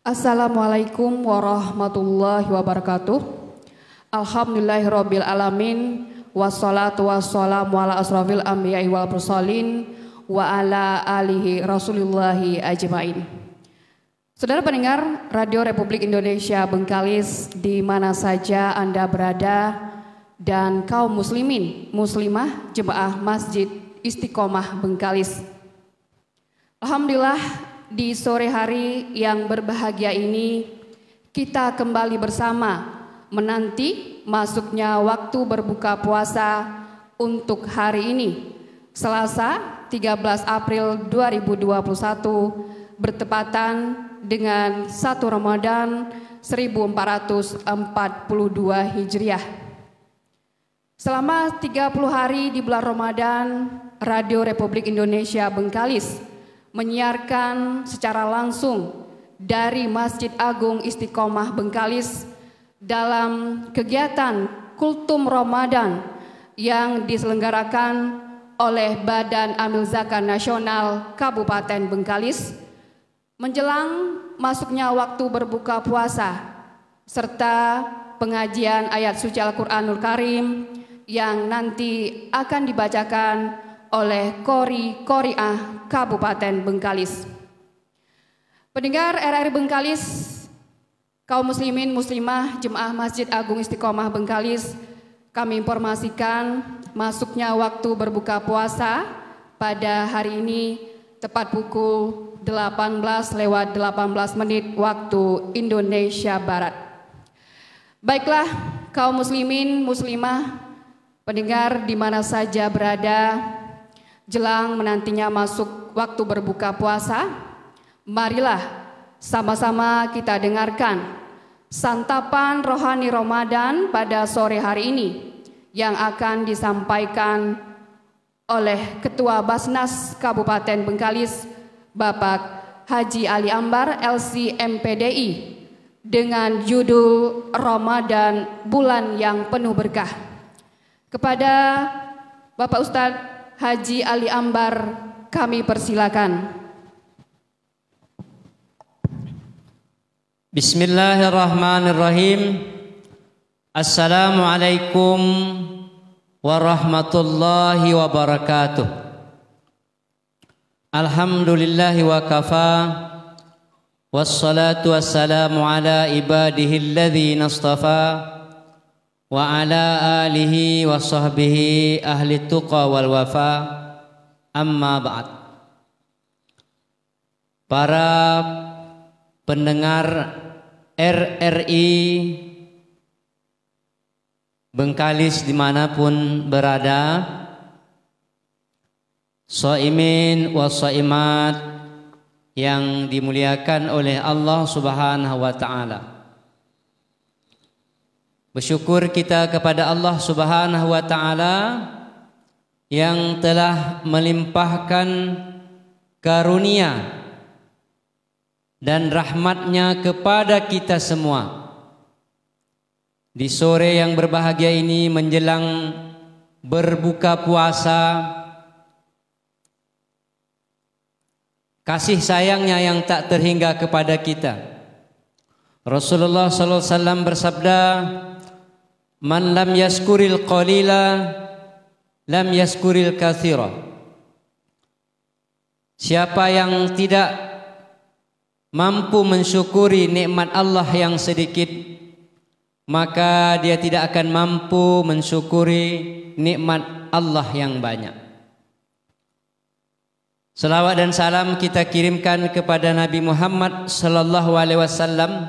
Assalamualaikum warahmatullahi wabarakatuh. Alhamdulillahirabbil alamin wassalatu wassalamu ala asrofil anbiya'i wal mursalin wa ala alihi rasulillahi ajmain. Saudara pendengar Radio Republik Indonesia Bengkalis di mana saja Anda berada dan kaum muslimin, muslimah, jemaah Masjid Istiqomah Bengkalis. Alhamdulillah di sore hari yang berbahagia ini kita kembali bersama menanti masuknya waktu berbuka puasa untuk hari ini Selasa 13 April 2021 bertepatan dengan 1 Ramadan 1442 Hijriah. Selama 30 hari di bulan Ramadan, Radio Republik Indonesia Bengkalis menyiarkan secara langsung dari Masjid Agung Istiqomah Bengkalis dalam kegiatan Kultum Ramadan yang diselenggarakan oleh Badan Amil Zakat Nasional Kabupaten Bengkalis menjelang masuknya waktu berbuka puasa serta pengajian ayat suci Al-Qur'anul Karim yang nanti akan dibacakan oleh Kori Koria Kabupaten Bengkalis. Pendengar RRI Bengkalis, kaum muslimin muslimah jemaah Masjid Agung Istiqomah Bengkalis, kami informasikan masuknya waktu berbuka puasa pada hari ini tepat pukul 18 lewat 18 menit waktu Indonesia Barat. Baiklah kaum muslimin muslimah pendengar di mana saja berada, jelang menantinya masuk waktu berbuka puasa, marilah sama-sama kita dengarkan santapan rohani Ramadan pada sore hari ini yang akan disampaikan oleh Ketua Basnas Kabupaten Bengkalis, Bapak Haji Ali Ambar, LC MPDI, dengan judul Ramadan Bulan yang Penuh Berkah. Kepada Bapak Ustadz Haji Ali Ambar, kami persilakan. Bismillahirrahmanirrahim. Assalamualaikum warahmatullahi wabarakatuh. Alhamdulillahi wa kafa. Wassalatu wassalamu ala ibadihi alladhina astafa wa ala alihi wa sahbihi ahli tuqa wal wafa amma ba'd para pendengar RRI Bengkalis dimanapun berada So'imin wa so'imat yang dimuliakan oleh Allah subhanahu wa ta'ala Bersyukur kita kepada Allah Subhanahu wa taala yang telah melimpahkan karunia dan rahmatnya kepada kita semua. Di sore yang berbahagia ini menjelang berbuka puasa kasih sayangnya yang tak terhingga kepada kita. Rasulullah sallallahu alaihi wasallam bersabda, Man lam yaskuril qalila lam yaskuril kathira. Siapa yang tidak mampu mensyukuri nikmat Allah yang sedikit maka dia tidak akan mampu mensyukuri nikmat Allah yang banyak. Selawat dan salam kita kirimkan kepada Nabi Muhammad sallallahu alaihi wasallam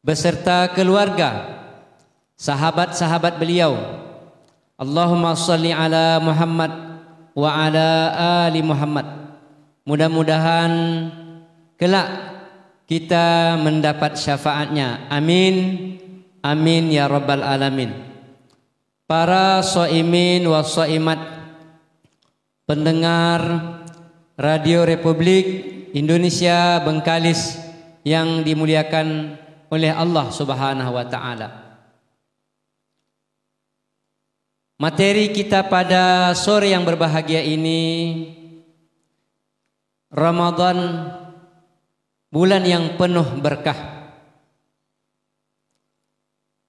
beserta keluarga sahabat-sahabat beliau. Allahumma salli ala Muhammad wa ala ali Muhammad. Mudah-mudahan kelak kita mendapat syafaatnya. Amin. Amin ya rabbal alamin. Para soimin wa soimat pendengar Radio Republik Indonesia Bengkalis yang dimuliakan oleh Allah Subhanahu wa taala. Materi kita pada sore yang berbahagia ini Ramadan bulan yang penuh berkah.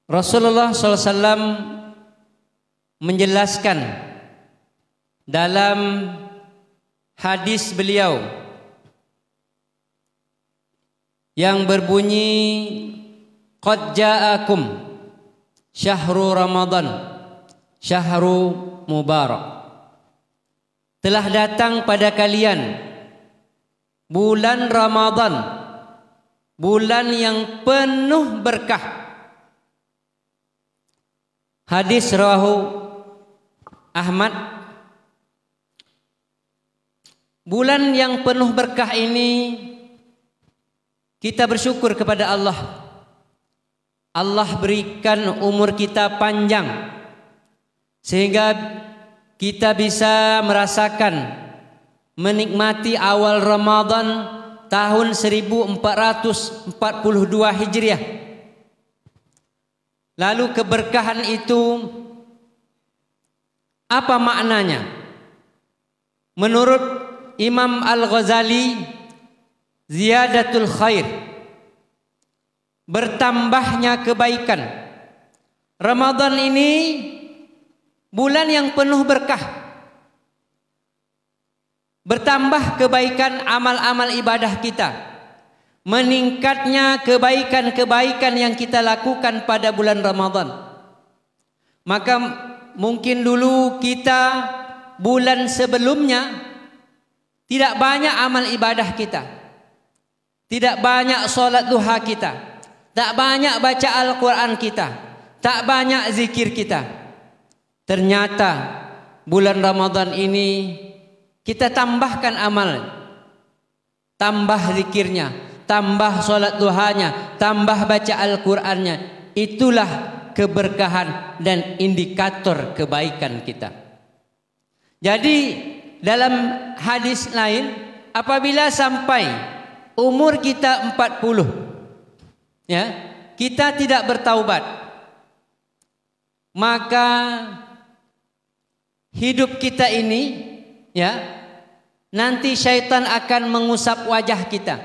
Rasulullah SAW menjelaskan dalam hadis beliau yang berbunyi Qad ja'akum Syahrul Ramadan Syahru Mubarak telah datang pada kalian bulan Ramadan bulan yang penuh berkah hadis rahu Ahmad bulan yang penuh berkah ini kita bersyukur kepada Allah Allah berikan umur kita panjang sehingga kita bisa merasakan menikmati awal Ramadan tahun 1442 Hijriah. Lalu keberkahan itu apa maknanya? Menurut Imam Al-Ghazali ziyadatul khair bertambahnya kebaikan. Ramadan ini Bulan yang penuh berkah. Bertambah kebaikan amal-amal ibadah kita. Meningkatnya kebaikan-kebaikan yang kita lakukan pada bulan Ramadan. Maka mungkin dulu kita bulan sebelumnya tidak banyak amal ibadah kita. Tidak banyak solat duha kita. Tak banyak baca Al-Quran kita. Tak banyak zikir kita. Ternyata bulan Ramadan ini kita tambahkan amal, tambah zikirnya, tambah solat duhanya, tambah baca Al-Qur'annya. Itulah keberkahan dan indikator kebaikan kita. Jadi dalam hadis lain apabila sampai umur kita 40 ya, kita tidak bertaubat maka hidup kita ini ya nanti syaitan akan mengusap wajah kita.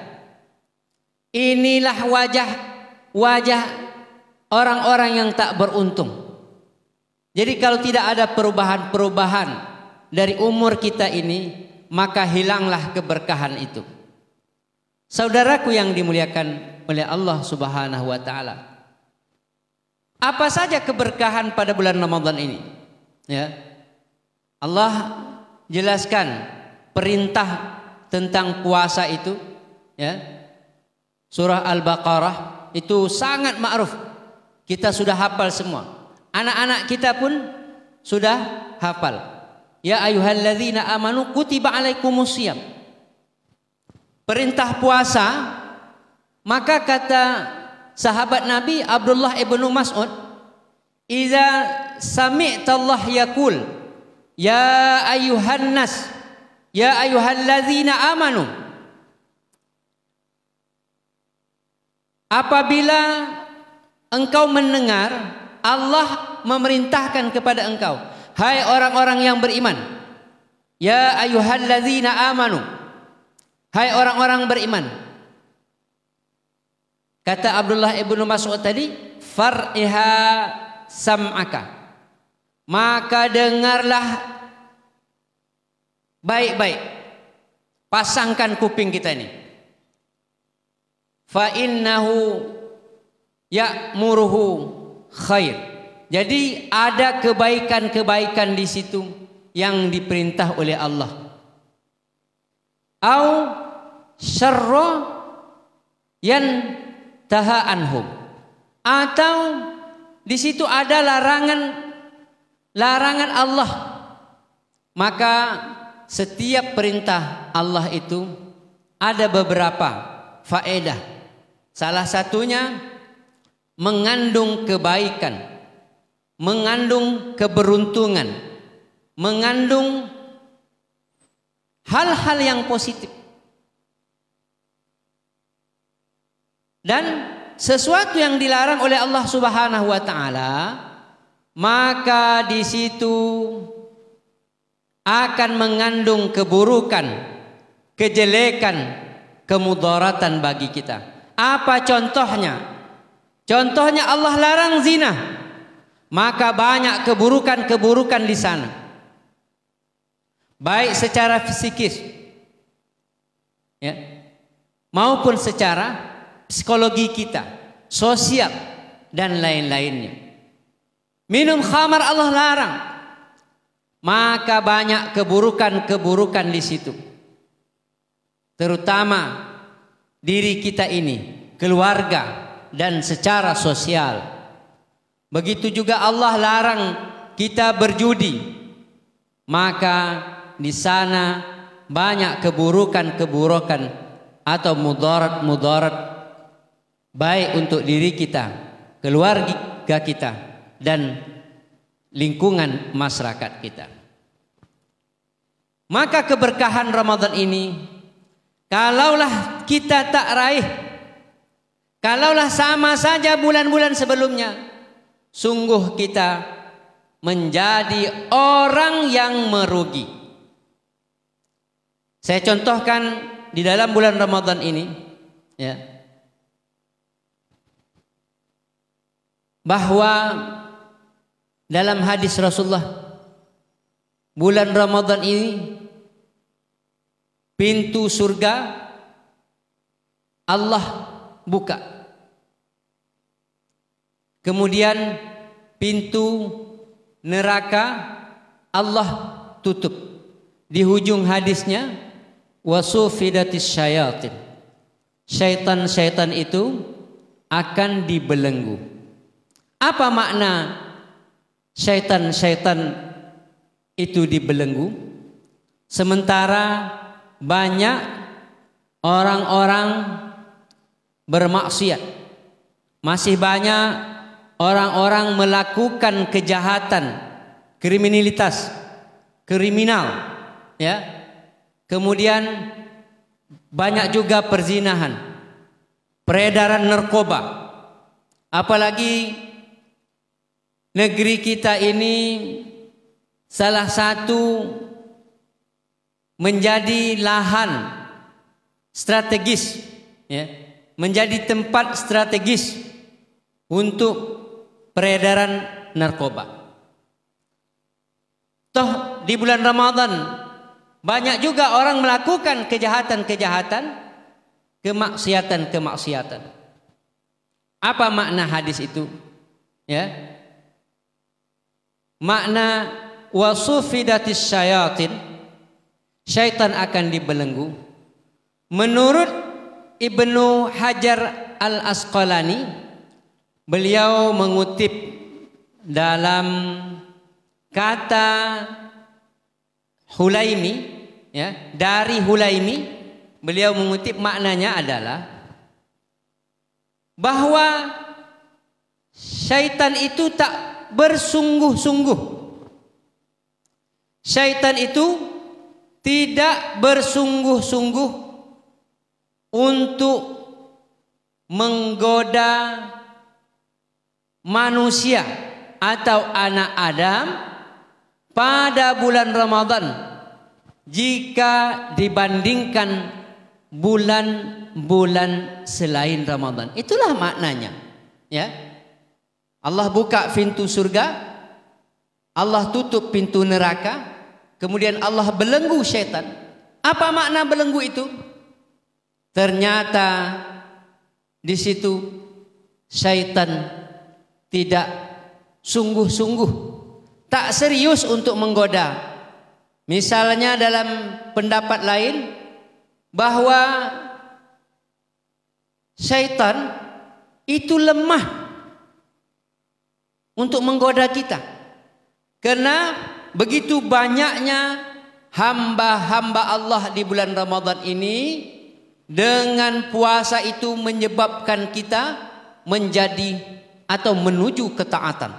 Inilah wajah wajah orang-orang yang tak beruntung. Jadi kalau tidak ada perubahan-perubahan dari umur kita ini, maka hilanglah keberkahan itu. Saudaraku yang dimuliakan oleh Allah Subhanahu wa taala. Apa saja keberkahan pada bulan Ramadan ini? Ya. Allah jelaskan perintah tentang puasa itu ya surah al-baqarah itu sangat ma'ruf kita sudah hafal semua anak-anak kita pun sudah hafal ya ayyuhalladzina amanu kutiba alaikumusiyam perintah puasa maka kata sahabat Nabi Abdullah ibnu Mas'ud idza sami'tallah yaqul Ya ayuhan nas Ya ayuhan lazina amanu Apabila engkau mendengar Allah memerintahkan kepada engkau Hai orang-orang yang beriman Ya ayuhan lazina amanu Hai orang-orang beriman Kata Abdullah ibnu Mas'ud tadi Far'iha sam'aka maka dengarlah baik-baik. Pasangkan kuping kita ini. Fa innahu ya'muruhu khair. Jadi ada kebaikan-kebaikan di situ yang diperintah oleh Allah. Au syarra yan taha anhum. Atau di situ ada larangan larangan Allah maka setiap perintah Allah itu ada beberapa faedah. Salah satunya mengandung kebaikan, mengandung keberuntungan, mengandung hal-hal yang positif. Dan sesuatu yang dilarang oleh Allah Subhanahu wa taala maka di situ akan mengandung keburukan, kejelekan, kemudaratan bagi kita. Apa contohnya? Contohnya Allah larang zina. Maka banyak keburukan-keburukan di sana. Baik secara fisikis ya, maupun secara psikologi kita, sosial dan lain-lainnya. Minum khamar Allah larang. Maka banyak keburukan-keburukan di situ. Terutama diri kita ini, keluarga dan secara sosial. Begitu juga Allah larang kita berjudi. Maka di sana banyak keburukan-keburukan atau mudarat-mudarat baik untuk diri kita, keluarga kita, dan lingkungan masyarakat kita. Maka keberkahan Ramadan ini kalaulah kita tak raih kalaulah sama saja bulan-bulan sebelumnya sungguh kita menjadi orang yang merugi. Saya contohkan di dalam bulan Ramadan ini ya bahwa dalam hadis Rasulullah bulan Ramadan ini pintu surga Allah buka kemudian pintu neraka Allah tutup di hujung hadisnya wasufidatis syayatin syaitan-syaitan itu akan dibelenggu apa makna syaitan-syaitan itu dibelenggu sementara banyak orang-orang bermaksiat masih banyak orang-orang melakukan kejahatan kriminalitas kriminal ya kemudian banyak juga perzinahan peredaran narkoba apalagi negeri kita ini salah satu menjadi lahan strategis ya, menjadi tempat strategis untuk peredaran narkoba. Toh di bulan Ramadan banyak juga orang melakukan kejahatan-kejahatan, kemaksiatan-kemaksiatan. Apa makna hadis itu? Ya, Makna wasufidatis syayatin syaitan akan dibelenggu. Menurut Ibnu Hajar Al-Asqalani beliau mengutip dalam kata Hulaimi ya dari Hulaimi beliau mengutip maknanya adalah bahwa syaitan itu tak bersungguh-sungguh. Syaitan itu tidak bersungguh-sungguh untuk menggoda manusia atau anak Adam pada bulan Ramadan jika dibandingkan bulan-bulan selain Ramadan. Itulah maknanya. Ya. Allah buka pintu surga, Allah tutup pintu neraka, kemudian Allah belenggu setan. Apa makna belenggu itu? Ternyata di situ setan tidak sungguh-sungguh, tak serius untuk menggoda. Misalnya dalam pendapat lain bahwa setan itu lemah untuk menggoda kita. Karena begitu banyaknya hamba-hamba Allah di bulan Ramadan ini dengan puasa itu menyebabkan kita menjadi atau menuju ketaatan.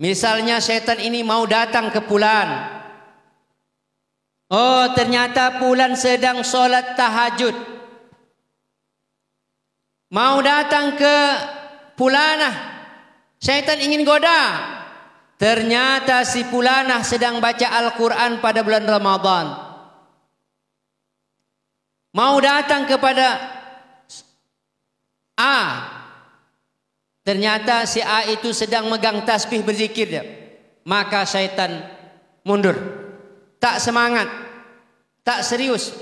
Misalnya setan ini mau datang ke pulan. Oh ternyata pulan sedang solat tahajud. Mau datang ke pulanah Syaitan ingin goda. Ternyata si Pulanah sedang baca Al-Quran pada bulan Ramadan. Mau datang kepada A. Ternyata si A itu sedang megang tasbih berzikir Maka syaitan mundur. Tak semangat. Tak serius.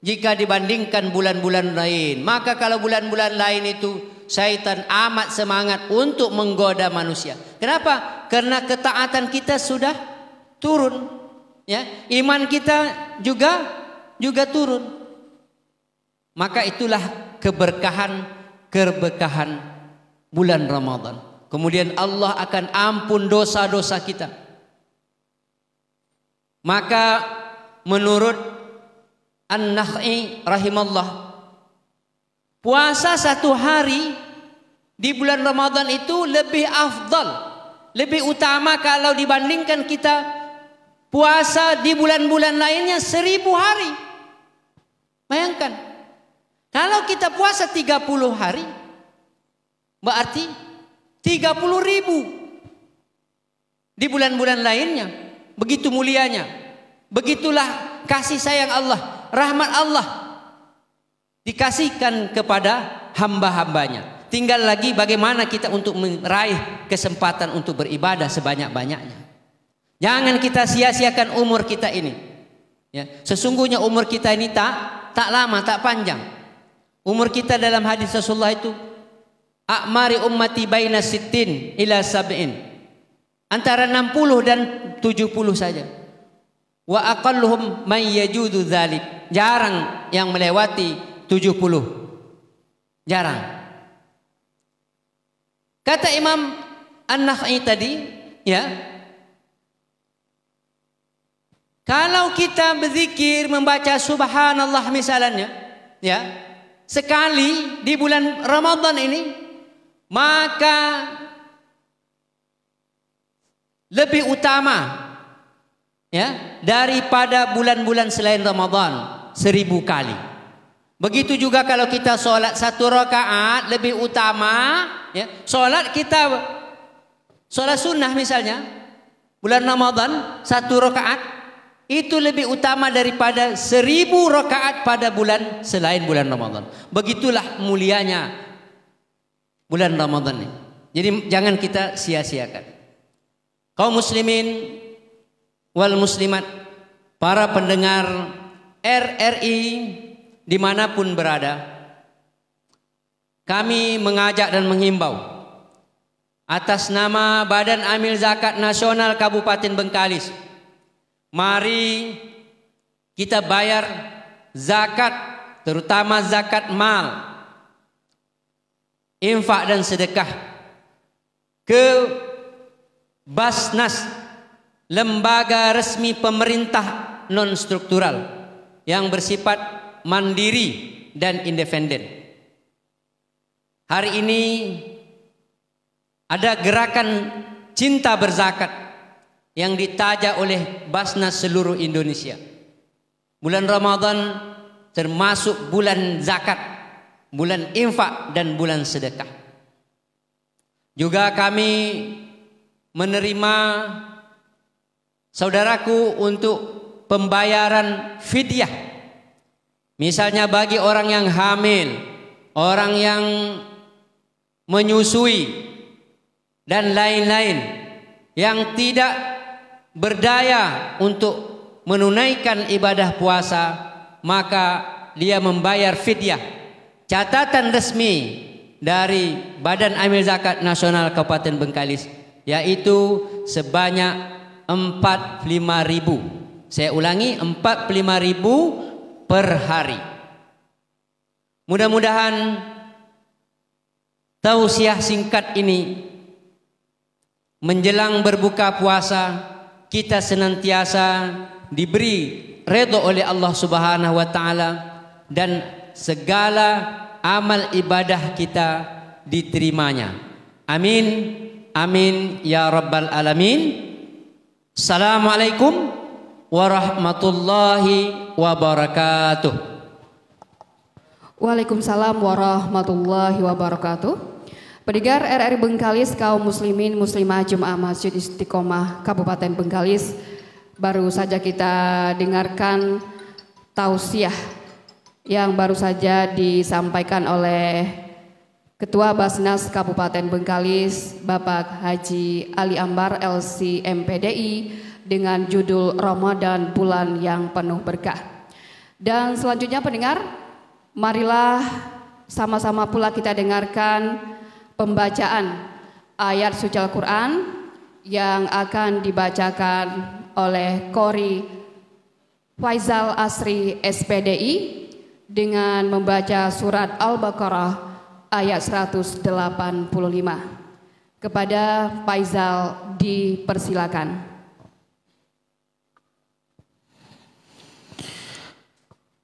Jika dibandingkan bulan-bulan lain. Maka kalau bulan-bulan lain itu syaitan amat semangat untuk menggoda manusia. Kenapa? Karena ketaatan kita sudah turun. Ya, iman kita juga juga turun. Maka itulah keberkahan keberkahan bulan Ramadan. Kemudian Allah akan ampun dosa-dosa kita. Maka menurut An-Nakh'i Allah puasa satu hari di bulan Ramadan itu lebih afdal, lebih utama kalau dibandingkan kita puasa di bulan-bulan lainnya seribu hari. Bayangkan, kalau kita puasa 30 hari, berarti 30 ribu di bulan-bulan lainnya. Begitu mulianya. Begitulah kasih sayang Allah, rahmat Allah dikasihkan kepada hamba-hambanya. Tinggal lagi bagaimana kita untuk meraih kesempatan untuk beribadah sebanyak-banyaknya. Jangan kita sia-siakan umur kita ini. Ya, sesungguhnya umur kita ini tak tak lama, tak panjang. Umur kita dalam hadis Rasulullah itu Akmari ummati baina sittin ila sab'in. Antara 60 dan 70 saja. Wa aqalluhum man yajudu dzalik. Jarang yang melewati 70. Jarang. Kata Imam an Nahi tadi, ya. Kalau kita berzikir membaca subhanallah misalnya, ya. Sekali di bulan Ramadan ini, maka lebih utama ya daripada bulan-bulan selain Ramadan seribu kali. Begitu juga kalau kita sholat satu rakaat lebih utama, ya. sholat kita sholat sunnah misalnya bulan Ramadan satu rakaat itu lebih utama daripada seribu rakaat pada bulan selain bulan Ramadan. Begitulah mulianya bulan Ramadan ini. Jadi jangan kita sia-siakan. Kaum muslimin wal muslimat, para pendengar RRI dimanapun berada, kami mengajak dan menghimbau atas nama Badan Amil Zakat Nasional Kabupaten Bengkalis. Mari kita bayar zakat, terutama zakat mal, infak dan sedekah ke Basnas, lembaga resmi pemerintah non struktural yang bersifat mandiri, dan independen. Hari ini ada gerakan cinta berzakat yang ditaja oleh Basnas seluruh Indonesia. Bulan Ramadan termasuk bulan zakat, bulan infak dan bulan sedekah. Juga kami menerima saudaraku untuk pembayaran fidyah Misalnya bagi orang yang hamil, orang yang menyusui dan lain-lain yang tidak berdaya untuk menunaikan ibadah puasa, maka dia membayar fidyah. Catatan resmi dari Badan Amil Zakat Nasional Kabupaten Bengkalis yaitu sebanyak lima ribu. Saya ulangi lima ribu per hari. Mudah-mudahan tausiah singkat ini menjelang berbuka puasa kita senantiasa diberi reda oleh Allah Subhanahu wa taala dan segala amal ibadah kita diterimanya. Amin. Amin ya rabbal alamin. Assalamualaikum warahmatullahi wabarakatuh. Waalaikumsalam warahmatullahi wabarakatuh. Pendengar RR Bengkalis kaum muslimin muslimah Jum'ah Masjid Istiqomah Kabupaten Bengkalis baru saja kita dengarkan tausiah yang baru saja disampaikan oleh Ketua Basnas Kabupaten Bengkalis Bapak Haji Ali Ambar LC MPDI dengan judul Ramadan Bulan yang Penuh Berkah. Dan selanjutnya pendengar, marilah sama-sama pula kita dengarkan pembacaan ayat suci Al-Quran yang akan dibacakan oleh Kori Faizal Asri SPDI dengan membaca surat Al-Baqarah ayat 185. Kepada Faizal dipersilakan.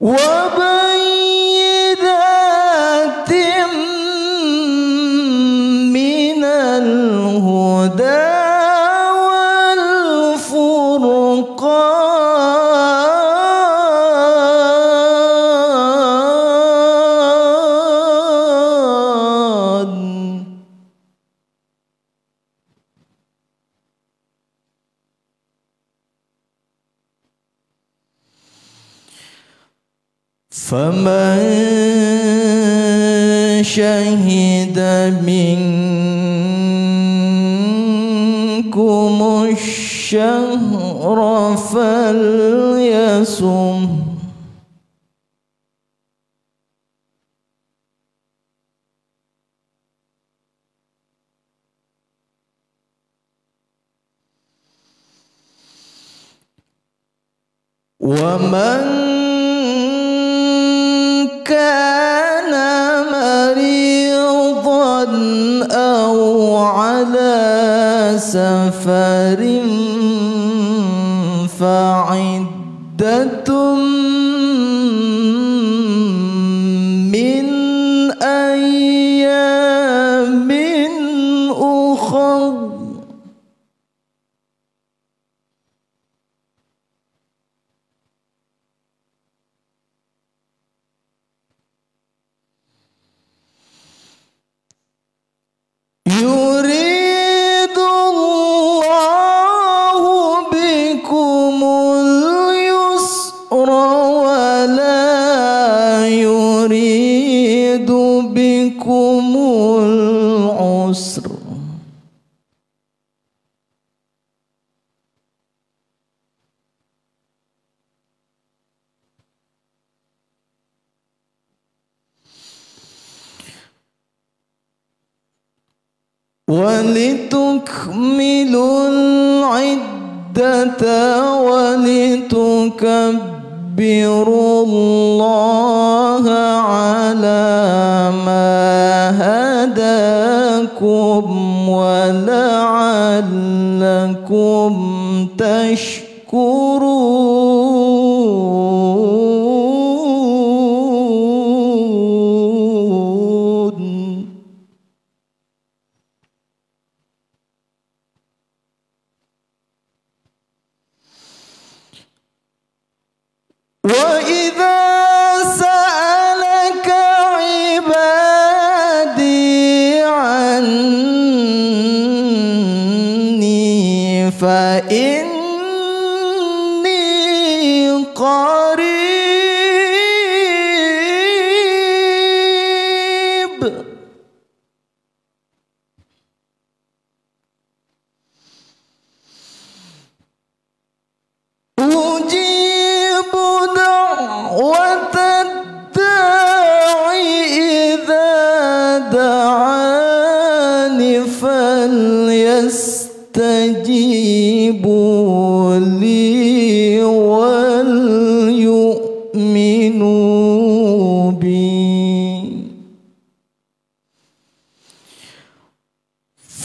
Whoa! ومن كان مريضا أو على سفر فعدة ولتكملوا العدة ولتكبروا الله على ما هداكم ولعلكم تشكرون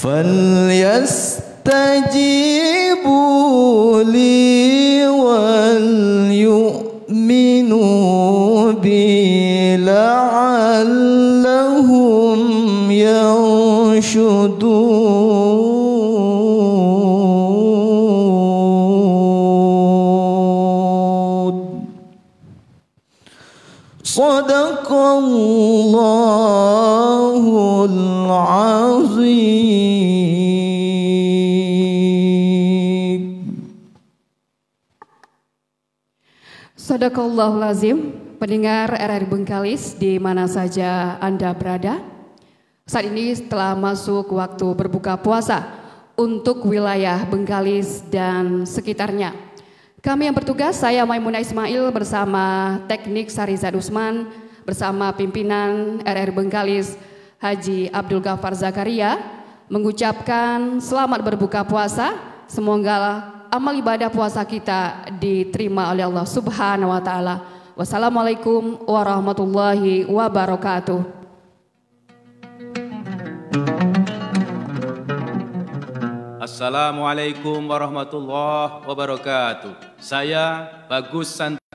فليستجيبوا لي وليؤمنوا بي لعلهم ينشدون Sadaqallahul lazim, pendengar RR Bengkalis di mana saja Anda berada. Saat ini telah masuk waktu berbuka puasa untuk wilayah Bengkalis dan sekitarnya. Kami yang bertugas, saya Maimunah Ismail bersama teknik Sarizad Usman, bersama pimpinan RR Bengkalis Haji Abdul Ghafar Zakaria, mengucapkan selamat berbuka puasa. Semoga amal ibadah puasa kita diterima oleh Allah Subhanahu wa taala. Wassalamualaikum warahmatullahi wabarakatuh. Assalamualaikum warahmatullahi wabarakatuh. Saya Bagus Santai.